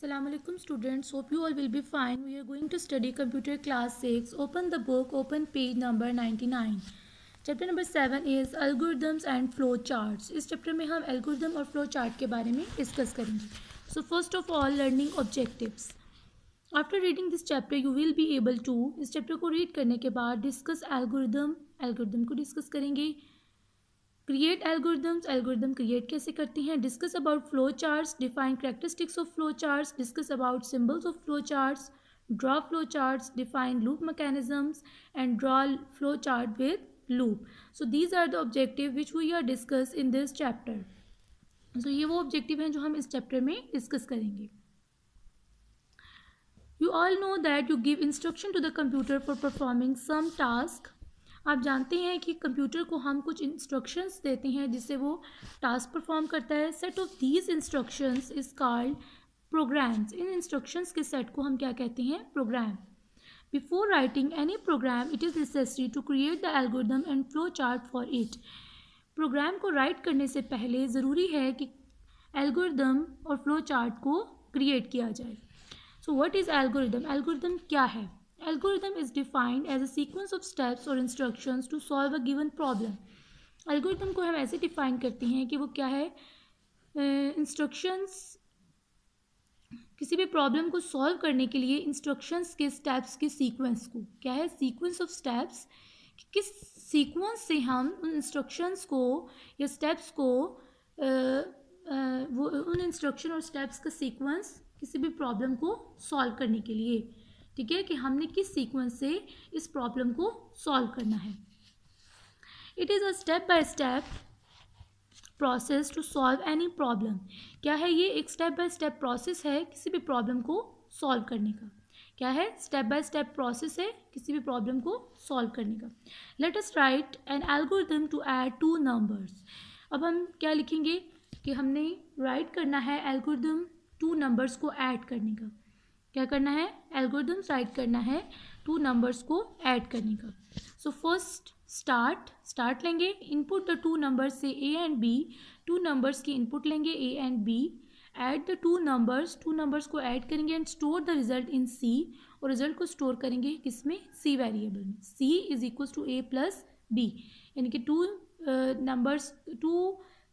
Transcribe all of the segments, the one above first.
Assalamualaikum students hope you all will be fine we are going to study computer class 6 open the book open page number 99 chapter number 7 is algorithms and flow charts इस chapter में हम algorithm और flow chart के बारे में discuss करेंगे so first of all learning objectives after reading this chapter you will be able to इस chapter को read करने के बाद discuss algorithm algorithm को discuss करेंगे क्रिएट एल्गोरिदम्स एल्गोरिदम क्रिएट कैसे करती हैं discuss about flow charts define characteristics of flow charts discuss about symbols of flow charts draw flow charts define loop mechanisms and draw flow chart with loop so these are the objective which we are discuss in this chapter so ये वो objective हैं जो हम इस chapter में discuss करेंगे you all know that you give instruction to the computer for performing some task आप जानते हैं कि कंप्यूटर को हम कुछ इंस्ट्रक्शंस देते हैं जिससे वो टास्क परफॉर्म करता है set of these instructions is called programs इन इंस्ट्रक्शंस के सेट को हम क्या कहते हैं program before writing any program it is necessary to create the algorithm and flow chart for it program को राइट करने से पहले ज़रूरी है कि एल्गोरिदम और फ्लो चार्ट को क्रिएट किया जाए so what is algorithm algorithm क्या है Algorithm is defined as a sequence of steps or instructions to solve a given problem. Algorithm को हम ऐसे डिफाइन करते हैं कि वो क्या है इंस्ट्रक्शंस किसी भी प्रॉब्लम को सॉल्व करने के लिए इंस्ट्रक्शंस के स्टेप्स के सीक्वेंस को क्या है सीक्वेंस ऑफ स्टेप्स किस सीक्वेंस से हम उन इंस्ट्रक्शंस को या स्टेप्स को आ, आ, वो उन इंस्ट्रक्शन और स्टेप्स का सीक्वेंस किसी भी प्रॉब्लम को सॉल्व करने के लिए ठीक है कि हमने किस सीक्वेंस से इस प्रॉब्लम को सॉल्व करना है it is a step by step process to solve any problem क्या है ये एक स्टेप बाय स्टेप प्रोसेस है किसी भी प्रॉब्लम को सॉल्व करने का क्या है स्टेप बाय स्टेप प्रोसेस है किसी भी प्रॉब्लम को सॉल्व करने का let us write an algorithm to add two numbers अब हम क्या लिखेंगे कि हमने राइट करना है एल्गोरिथम टू नंबर्स को ऐड करने का क्या करना है एल्गोरिदम्स राइट करना है टू नंबर्स को ऐड करने का सो फर्स्ट स्टार्ट स्टार्ट लेंगे इनपुट द टू नंबर्स से A and B two numbers की इनपुट लेंगे A and B add the two numbers two numbers को ऐड करेंगे and store the result in C और result को store करेंगे किसमें सी वेरिएबल में C is equal to A plus B यानी कि टू नंबर्स टू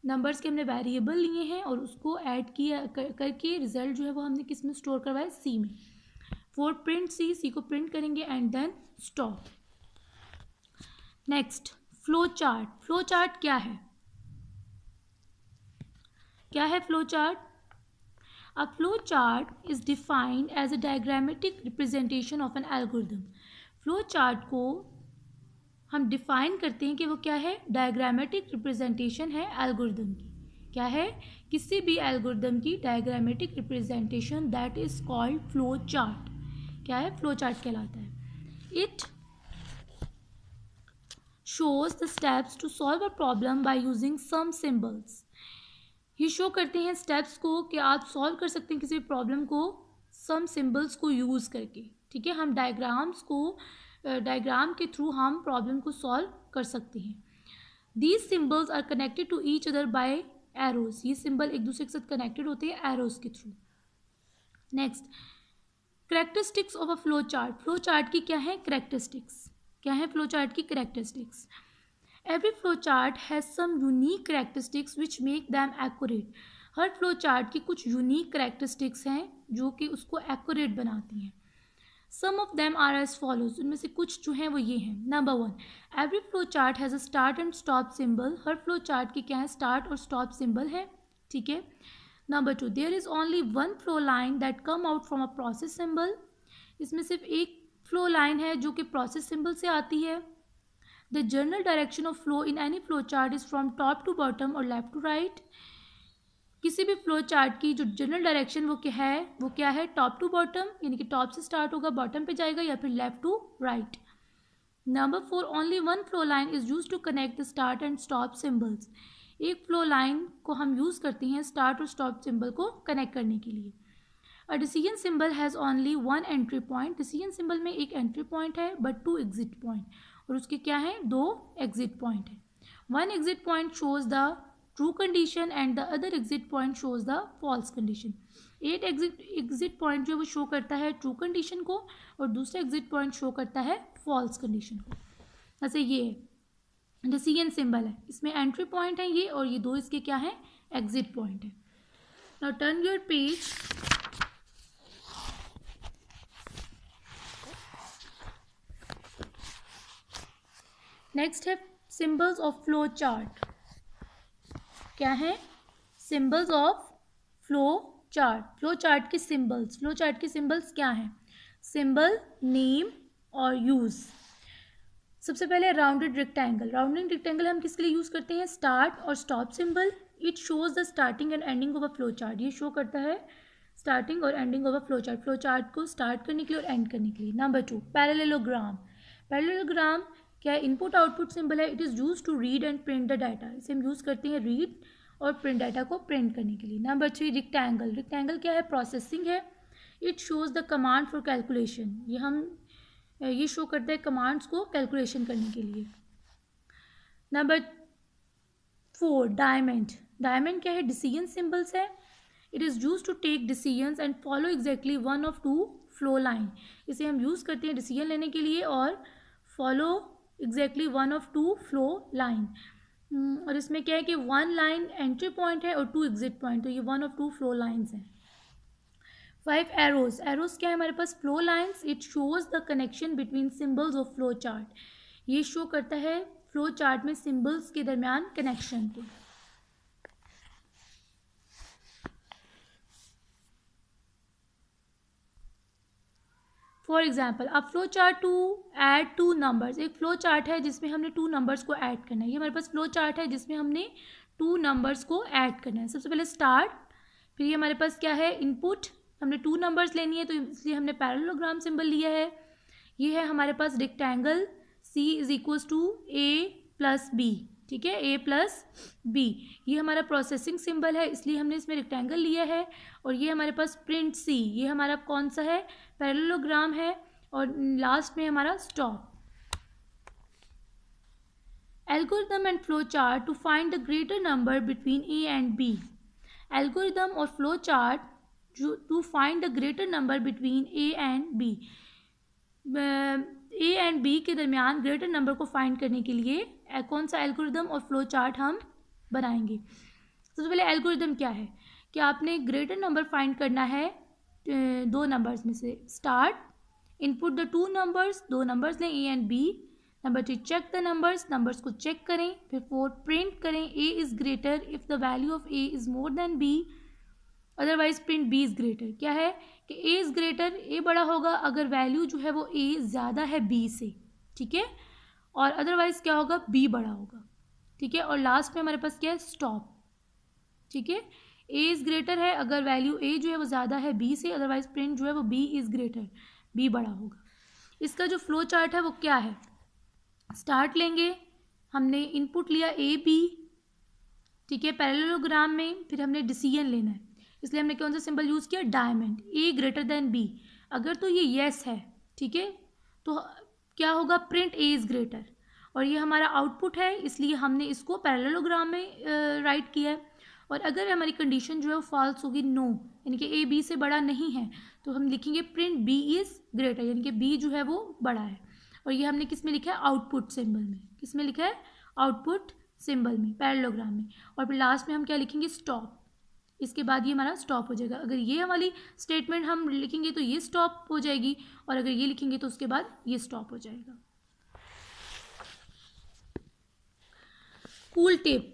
नंबर्स के हमने वेरिएबल लिए हैं और उसको ऐड किया कर, करके रिजल्ट जो है वो हमने किस में स्टोर करवाया सी में फोर प्रिंट सी सी को प्रिंट करेंगे and then stop next flow chart flow chart क्या है क्या है flow chart a flow chart is defined as a diagrammatic representation of an algorithm flow chart को हम डिफाइन करते हैं कि वो क्या है डायग्रामेटिक रिप्रेजेंटेशन है एल्गोरिदम की क्या है किसी भी एल्गोरिदम की diagrammatic representation that is called flow chart क्या है फ्लो चार्ट कहलाता है it shows the steps to solve a problem by using some symbols ये शो करते हैं स्टेप्स को कि आप सॉल्व कर सकते हैं किसी भी प्रॉब्लम को सम सिम्बल्स को यूज़ करके ठीक है हम डायग्राम्स को डायग्राम के थ्रू हम प्रॉब्लम को सॉल्व कर सकते हैं these symbols are connected to each other by arrows ये सिम्बल एक दूसरे के साथ कनेक्टेड होते हैं एरोज के through next characteristics of a flow chart flow chart की क्या है करेक्टरिस्टिक्स क्या है फ्लो चार्ट की characteristics every flow chart has some unique characteristics which make them accurate हर फ्लो चार्ट की कुछ यूनिक करेक्टरिस्टिक्स हैं जो कि उसको एक्यूरेट बनाती हैं some of them are as follows उनमें से कुछ जो हैं वो ये हैं number one every flow chart has a start and stop symbol हर फ्लो चार्ट के क्या है स्टार्ट और स्टॉप सिंबल है ठीक है number two there is only one flow line that come out from a process symbol इसमें सिर्फ एक फ्लो लाइन है जो कि प्रोसेस सिंबल से आती है the general direction of flow in any flow chart is from top to bottom और लेफ्ट टू राइट किसी भी फ्लो चार्ट की जो जनरल डायरेक्शन वो क्या है वो क्या है टॉप टू बॉटम यानी कि टॉप से स्टार्ट होगा बॉटम पे जाएगा या फिर left to right number four only one flow line is use to connect the start and stop symbols एक फ्लो लाइन को हम यूज़ करते हैं स्टार्ट और स्टॉप सिम्बल को कनेक्ट करने के लिए a decision symbol has only one entry point decision symbol में एक एंट्री पॉइंट है बट टू एग्जिट पॉइंट और उसके क्या हैं दो एग्जिट पॉइंट हैं one exit point shows the true condition and the other exit point shows the false condition at exit exit point जो है वो शो करता है ट्रू कंडीशन को और दूसरा एग्जिट पॉइंट शो करता है फॉल्स कंडीशन को जैसे ये है डिसीजन सिंबल है इसमें एंट्री पॉइंट है ये और ये दो इसके क्या हैं एग्जिट पॉइंट है now turn your page next है सिम्बल्स ऑफ फ्लो चार्ट क्या है symbols of flow chart flow chart के सिंबल्स फ्लो चार्ट के सिंबल्स क्या हैं सिंबल नेम और यूज़ सबसे पहले राउंडेड रेक्टेंगल राउंडेड रेक्टेंगल हम किसके लिए यूज़ करते हैं स्टार्ट और stop symbol it shows the starting and ending of a flow chart ये शो करता है स्टार्टिंग और ending of a flow chart flow chart को स्टार्ट करने के लिए और एंड करने के लिए नंबर टू पैरेलोग्राम पैरेलोग्राम क्या इनपुट आउटपुट सिंबल है it is use to read and print the data इसे हम यूज़ करते हैं रीड और प्रिंट डाटा को प्रिंट करने के लिए नंबर थ्री रिक्टेंगल रिक्टेंगल क्या है प्रोसेसिंग है it shows the command for calculation ये हम ये शो करते हैं कमांड्स को कैलकुलेशन करने के लिए नंबर फोर डायमंड डायमंड क्या है डिसीजन सिंबल्स है it is use to take decisions and follow exactly one of two flow line इसे हम यूज़ करते हैं डिसीजन लेने के लिए और follow exactly one of two flow line और इसमें क्या है कि वन लाइन एंट्री पॉइंट है और टू एग्जिट पॉइंट तो ये one of two flow lines हैं फाइव एरोज एरोज क्या है हमारे पास flow lines it shows the connection between symbols of flow chart ये शो करता है फ्लो चार्ट में सिम्बल्स के दरमियान कनेक्शन को फॉर एग्जाम्पल अब flow chart to add two numbers एक फ्लो चार्ट है जिसमें हमने टू नंबर्स को ऐड करना है ये हमारे पास फ्लो चार्ट है जिसमें हमने टू नंबर्स को ऐड करना है सबसे पहले स्टार्ट फिर ये हमारे पास क्या है इनपुट हमने टू नंबर्स लेनी है तो इसलिए हमने पैरलोग्राम सिंबल लिया है ये है हमारे पास rectangle C is equal to A plus B ठीक है ए प्लस बी ये हमारा प्रोसेसिंग सिंबल है इसलिए हमने इसमें रेक्टेंगल लिया है और ये हमारे पास प्रिंट सी ये हमारा कौन सा है पैरेललोग्राम है और लास्ट में हमारा stop algorithm and flow chart to find the greater number between A and B algorithm और flow chart to find the greater number between A and B A and B के दरमियान greater number को find करने के लिए कौन सा algorithm और फ्लो चार्ट हम बनाएंगे सबसे तो पहले एल्गोरिदम क्या है कि आपने ग्रेटर नंबर फाइंड करना है दो नंबर्स में से start input the two numbers दो नंबर्स लें A and B number three check the numbers numbers को चेक करें फिर फोर प्रिंट करें A is greater if the value of A is more than B otherwise print B is greater क्या है कि ए is greater ए बड़ा होगा अगर वैल्यू जो है वो ए ज़्यादा है बी से ठीक है और अदरवाइज़ क्या होगा बी बड़ा होगा ठीक है और लास्ट में हमारे पास क्या है स्टॉप ठीक है ए इज़ ग्रेटर है अगर वैल्यू ए जो है वो ज़्यादा है बी से अदरवाइज़ प्रिंट जो है वो बी इज़ ग्रेटर बी बड़ा होगा इसका जो फ्लो चार्ट है वो क्या है स्टार्ट लेंगे हमने इनपुट लिया ए बी ठीक है पैरेललोग्राम में फिर हमने डिसीजन लेना है इसलिए हमने कौन सा सिंबल यूज़ किया diamond A greater than B अगर तो ये येस है ठीक है तो क्या होगा प्रिंट ए इज़ ग्रेटर और ये हमारा आउटपुट है इसलिए हमने इसको पैरेललोग्राम में राइट किया है और अगर हमारी कंडीशन जो है वो फॉल्स होगी नो यानी कि ए बी से बड़ा नहीं है तो हम लिखेंगे प्रिंट बी इज़ ग्रेटर यानी कि बी जो है वो बड़ा है और ये हमने किस में लिखा है आउटपुट सिंबल में किस में लिखा है आउटपुट सिंबल में पैरेललोग्राम में और फिर लास्ट में हम क्या लिखेंगे स्टॉप इसके बाद ये हमारा स्टॉप हो जाएगा अगर ये वाली स्टेटमेंट हम लिखेंगे तो ये स्टॉप हो जाएगी और अगर ये लिखेंगे तो उसके बाद ये स्टॉप हो जाएगा कूल टेप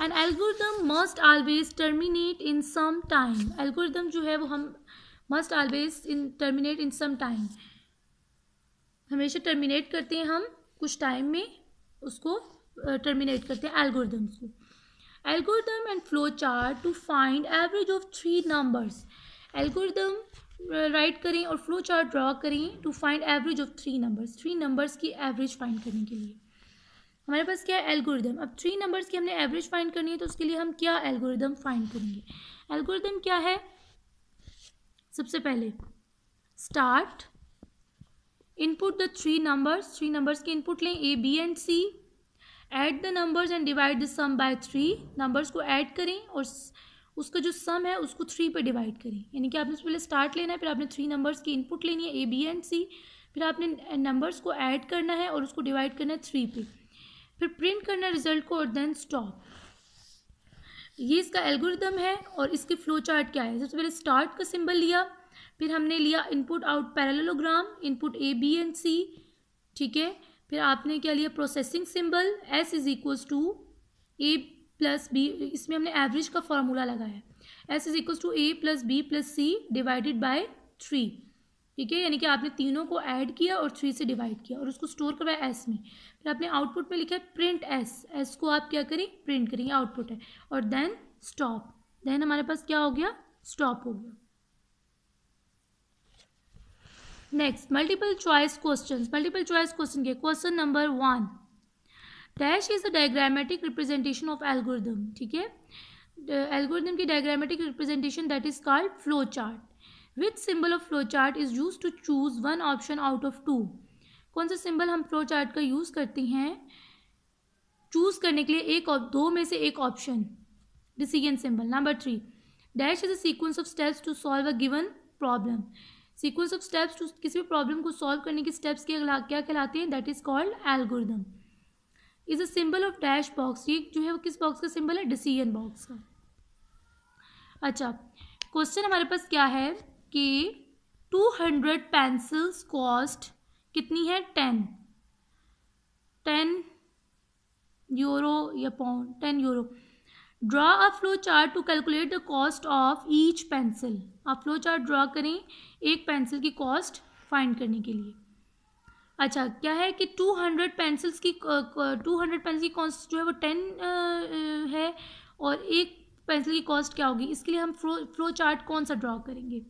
and algorithm must always terminate in some time algorithm जो है वो हम must always in terminate in some time हमेशा टर्मिनेट करते हैं हम कुछ टाइम में उसको टर्मिनेट करते हैं एल्गोरिदम्स को algorithm and flowchart to find average of three numbers algorithm write uh, करें और फ्लो चार्ट ड्रा करें to find average of three numbers three numbers की एवरेज फाइंड करने के लिए हमारे पास क्या है एल्गोरिदम अब थ्री नंबर्स की हमने एवरेज फाइंड करनी है तो उसके लिए हम क्या एल्गोरिदम फाइंड करेंगे एल्गोरिदम क्या है सबसे पहले start input the three numbers three numbers के इनपुट लें A B and C add the numbers and divide the sum by three numbers को ऐड करें और उसका जो सम है उसको थ्री पे डिवाइड करें यानी कि आपने पहले स्टार्ट लेना है फिर आपने थ्री नंबर्स की इनपुट लेनी है ए बी एंड सी फिर आपने नंबर्स को ऐड करना है और उसको डिवाइड करना है थ्री पे फिर प्रिंट करना है रिजल्ट को और देन स्टॉप ये इसका एल्गोरिदम है और इसके फ्लो चार्ट क्या है सबसे पहले स्टार्ट का सिंबल लिया फिर हमने लिया input out parallelogram input A B and C ठीक है फिर आपने क्या लिया processing symbol S is equal to A plus B इसमें हमने एवरेज का फॉर्मूला लगाया S is equal to A plus B plus C divided by three ठीक है यानी कि आपने तीनों को ऐड किया और थ्री से डिवाइड किया और उसको स्टोर करवाया एस में फिर आपने आउटपुट में लिखा है प्रिंट एस एस को आप क्या करें प्रिंट करेंगे आउटपुट है और देन स्टॉप देन हमारे पास क्या हो गया स्टॉप हो गया next multiple choice question multiple choice question के question number one dash is the diagrammatic representation of algorithm ठीक है एल्गोरिदम की diagrammatic representation that is called flow chart with symbol of flow chart is use to choose one option out of two कौन सा symbol हम flow chart का use करते हैं choose करने के लिए एक दो में से एक option decision symbol number three dash is a sequence of steps to solve a given problem sequence of steps किसी भी प्रॉब्लम को सॉल्व करने के स्टेप्स के क्या कहलाते हैं that is called algorithm is a symbol of dash box ये जो है वो किस बॉक्स का सिंबल है डिसीजन बॉक्स का अच्छा क्वेश्चन हमारे पास क्या है कि टू हंड्रेड पेंसिल्स कॉस्ट कितनी है टेन टेन यूरो या pound ten euro draw a flow chart to calculate the cost of each pencil आप फ्लो चार्ट ड्रा करें एक पेंसिल की कॉस्ट फाइंड करने के लिए अच्छा क्या है कि टू हंड्रेड पेंसिल्स की टू हंड्रेड पेंसिल की कॉस्ट जो है वो टेन है और एक पेंसिल की कॉस्ट क्या होगी इसके लिए हम फ्लो फ्लो चार्ट कौन सा ड्रा करेंगे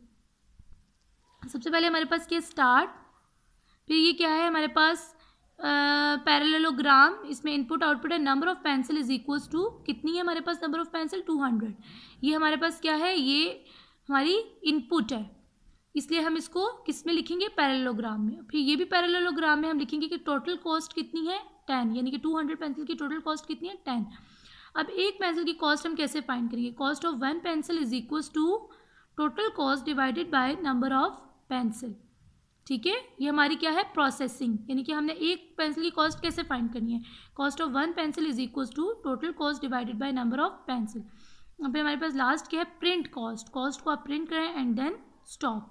सबसे पहले हमारे पास क्या स्टार्ट फिर ये क्या है हमारे पास पैरेललोग्राम इसमें इनपुट आउटपुट है number of pencil is equals to कितनी है हमारे पास number of pencil two hundred ये हमारे पास क्या है ये हमारी इनपुट है इसलिए हम इसको किस में लिखेंगे पैरेलोग्राम में फिर ये भी पैरेलोग्राम में हम लिखेंगे कि टोटल कॉस्ट कितनी है टेन यानी कि टू हंड्रेड पेंसिल की टोटल कॉस्ट कितनी है टेन अब एक पेंसिल की कॉस्ट हम कैसे फाइंड करेंगे cost of one pencil is equals to total cost divided by number of pencil ठीक है ये हमारी क्या है प्रोसेसिंग यानी कि हमने एक पेंसिल की कॉस्ट कैसे फाइंड करनी है cost of one pencil is equal to total cost divided by number of pencil अब हमारे पास लास्ट क्या है प्रिंट कॉस्ट कॉस्ट को आप प्रिंट करें and then stop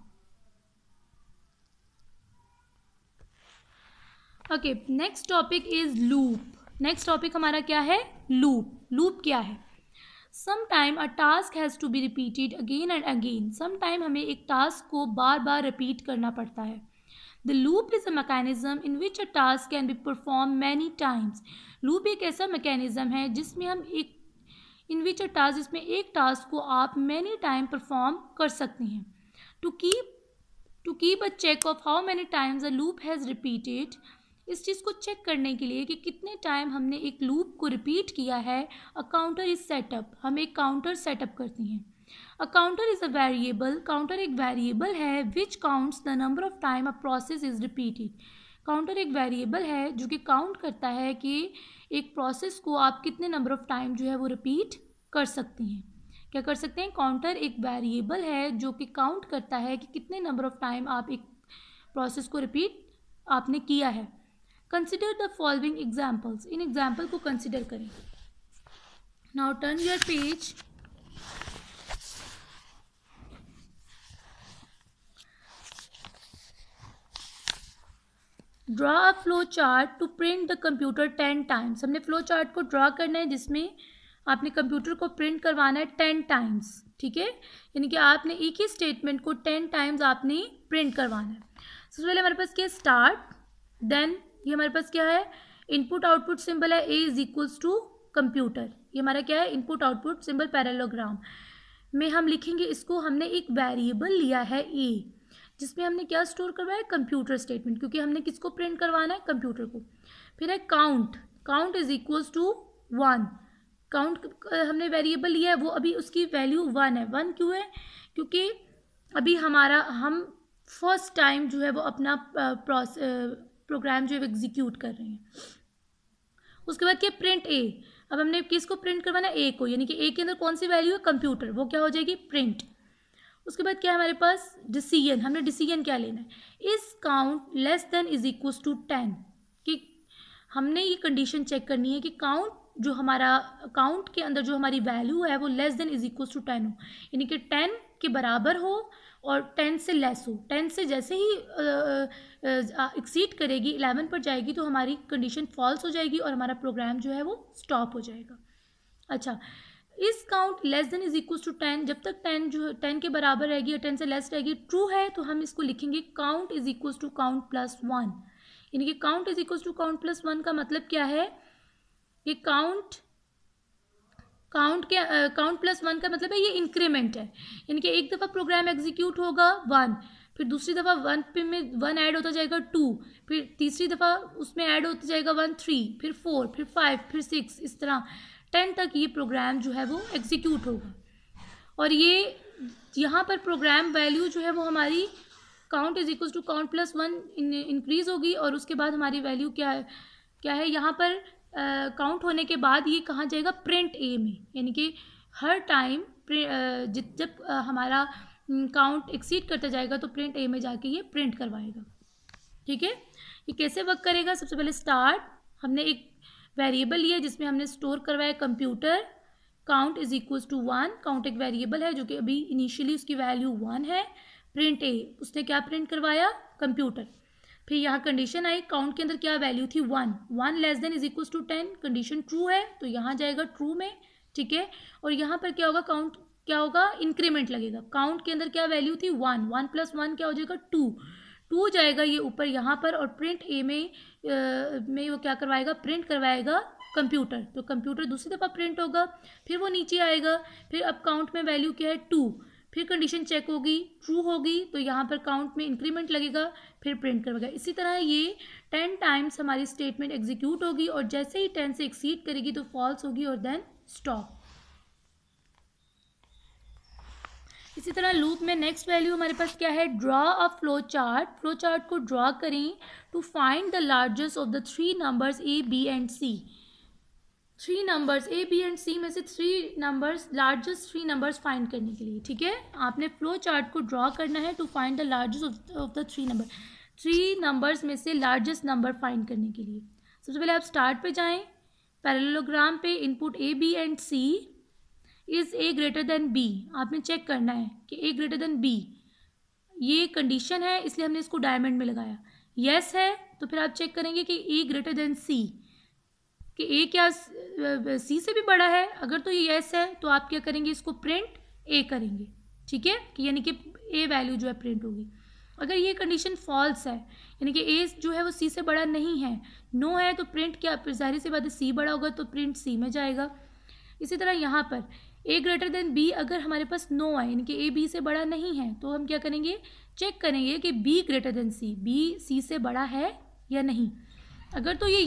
okay next topic is loop next topic हमारा क्या है लूप लूप क्या है some time a task has to be repeated again and again time हमें एक टास्क को बार बार रिपीट करना पड़ता है the loop is a mechanism in which a task can be perform many times loop एक ऐसा मैकेनिज़्म है जिसमें हम एक इन विच अ टास्क जिसमें एक टास्क को आप मैनी टाइम परफॉर्म कर सकते हैं to keep to keep a check of how many times a loop has repeated इस चीज़ को चेक करने के लिए कि कितने टाइम हमने एक लूप को रिपीट किया है अ काउंटर इज सेटअप हम एक काउंटर सेटअप करते हैं a counter is a variable counter एक वेरिएबल है which counts the number of time a process is repeated counter एक वेरिएबल है जो कि काउंट करता है कि एक प्रोसेस को आप कितने नंबर ऑफ टाइम जो है वो रिपीट कर सकती हैं क्या कर सकते हैं काउंटर एक वेरिएबल है जो कि काउंट करता है कि कितने नंबर ऑफ टाइम आप एक प्रोसेस को रिपीट आपने किया है कंसिडर द फॉलोइंग एग्जाम्पल्स इन एग्जाम्पल को कंसिडर करें now turn your page draw a flow chart to print the computer ten times हमने फ्लो चार्ट को ड्रा करना है जिसमें आपने कंप्यूटर को प्रिंट करवाना है टेन टाइम्स ठीक है यानी कि आपने एक ही स्टेटमेंट को टेन टाइम्स आपने प्रिंट करवाना है सबसे पहले हमारे पास क्या स्टार्ट देन ये हमारे पास क्या है इनपुट आउटपुट सिंबल है A is equals to computer ये हमारा क्या है इनपुट आउटपुट सिंबल पैरेलोग्राम में हम लिखेंगे इसको हमने एक वेरिएबल लिया है ए जिसमें हमने क्या स्टोर करवाया कंप्यूटर स्टेटमेंट क्योंकि हमने किसको प्रिंट करवाना है कंप्यूटर को फिर है count count is equals to one count हमने वेरिएबल लिया है वो अभी उसकी वैल्यू वन है वन क्यों है क्योंकि अभी हमारा हम फर्स्ट टाइम जो है वो अपना प्रोसे प्रोग्राम जो है एग्जीक्यूट कर रहे हैं उसके बाद क्या प्रिंट ए अब हमने किसको प्रिंट करवाना ए को यानी कि ए के अंदर कौन सी वैल्यू है कंप्यूटर वो क्या हो जाएगी प्रिंट उसके बाद क्या है हमारे पास डिसीजन हमने डिसीजन क्या लेना है इस count less than is equal to ten कि हमने ये कंडीशन चेक करनी है कि काउंट जो हमारा काउंट के अंदर जो हमारी वैल्यू है वो less than is equal to ten हो यानी कि टेन के बराबर हो और टेन से लेस हो टेन से जैसे ही एक्सीड करेगी इलेवन पर जाएगी तो हमारी कंडीशन फॉल्स हो जाएगी और हमारा प्रोग्राम जो है वो स्टॉप हो जाएगा अच्छा इस count less than is equal to ten जब तक टेन जो है टेन के बराबर रहेगी या टेन से लेस रहेगी ट्रू है तो हम इसको लिखेंगे count is equal to count plus one यानी कि count is equal to count plus one का मतलब क्या है कि काउंट काउंट के काउंट प्लस वन का मतलब है ये इंक्रीमेंट है यानी कि एक दफ़ा प्रोग्राम एग्जीक्यूट होगा वन फिर दूसरी दफ़ा वन पे में वन ऐड होता जाएगा टू फिर तीसरी दफ़ा उसमें ऐड होता जाएगा वन थ्री फिर फोर फिर फाइव फिर सिक्स इस तरह टेन तक ये प्रोग्राम जो है वो एग्जीक्यूट होगा और ये यहाँ पर प्रोग्राम वैल्यू जो है वो हमारी count is equal to count plus one increase होगी और उसके बाद हमारी वैल्यू क्या है क्या है यहाँ पर काउंट होने के बाद ये कहाँ जाएगा प्रिंट ए में यानी कि हर टाइम जब हमारा काउंट एक्सीड करता जाएगा तो प्रिंट ए में जाके ये प्रिंट करवाएगा ठीक है ये कैसे वर्क करेगा सबसे पहले स्टार्ट हमने एक वेरिएबल लिया जिसमें हमने स्टोर करवाया computer count is equals to one count एक वेरिएबल है जो कि अभी इनिशियली उसकी वैल्यू वन है प्रिंट ए उसने क्या प्रिंट करवाया कंप्यूटर फिर यहाँ कंडीशन आई काउंट के अंदर क्या वैल्यू थी one one less than is equal to ten condition true है तो यहाँ जाएगा ट्रू में ठीक है और यहाँ पर क्या होगा काउंट क्या होगा इंक्रीमेंट लगेगा काउंट के अंदर क्या वैल्यू थी वन वन प्लस वन क्या हो जाएगा टू टू जाएगा ये ऊपर यहाँ पर और प्रिंट ए में आ, में वो क्या करवाएगा प्रिंट करवाएगा कंप्यूटर तो कंप्यूटर दूसरी दफ़ा प्रिंट होगा फिर वो नीचे आएगा फिर अब काउंट में वैल्यू क्या है टू फिर कंडीशन चेक होगी ट्रू होगी तो यहाँ पर काउंट में इंक्रीमेंट लगेगा फिर प्रिंट करवाएगा इसी तरह ये टेन टाइम्स हमारी स्टेटमेंट एग्जीक्यूट होगी और जैसे ही टेन से एक्सीड करेगी तो फॉल्स होगी और देन स्टॉप इसी तरह लूप में नेक्स्ट वैल्यू हमारे पास क्या है draw a flow chart flow chart को ड्रॉ करें to find the largest of the three numbers A B and C three numbers A B and C में से three numbers largest three numbers find करने के लिए ठीक है आपने फ्लो चार्ट को ड्रॉ करना है to find the largest of the three number three numbers में से लार्जेस्ट नंबर फाइंड करने के लिए सबसे पहले आप स्टार्ट पे जाएं पैरेललोग्राम पे input A B and C is A greater than B आपने चेक करना है कि ए ग्रेटर देन बी ये कंडीशन है इसलिए हमने इसको डायमंड में लगाया येस yes है तो फिर आप चेक करेंगे कि ए ग्रेटर देन सी कि ए क्या सी से भी बड़ा है अगर तो ये यस है तो आप क्या करेंगे इसको प्रिंट ए करेंगे ठीक है कि यानी कि ए वैल्यू जो है प्रिंट होगी अगर ये कंडीशन फॉल्स है यानी कि ए जो है वो सी से बड़ा नहीं है नो है तो प्रिंट क्या जाहिर सी बात है सी बड़ा होगा तो प्रिंट सी में जाएगा इसी तरह यहाँ पर ए ग्रेटर देन बी अगर हमारे पास नो है यानी कि ए बी से बड़ा नहीं है तो हम क्या करेंगे चेक करेंगे कि B greater than C B C से बड़ा है या नहीं अगर तो ये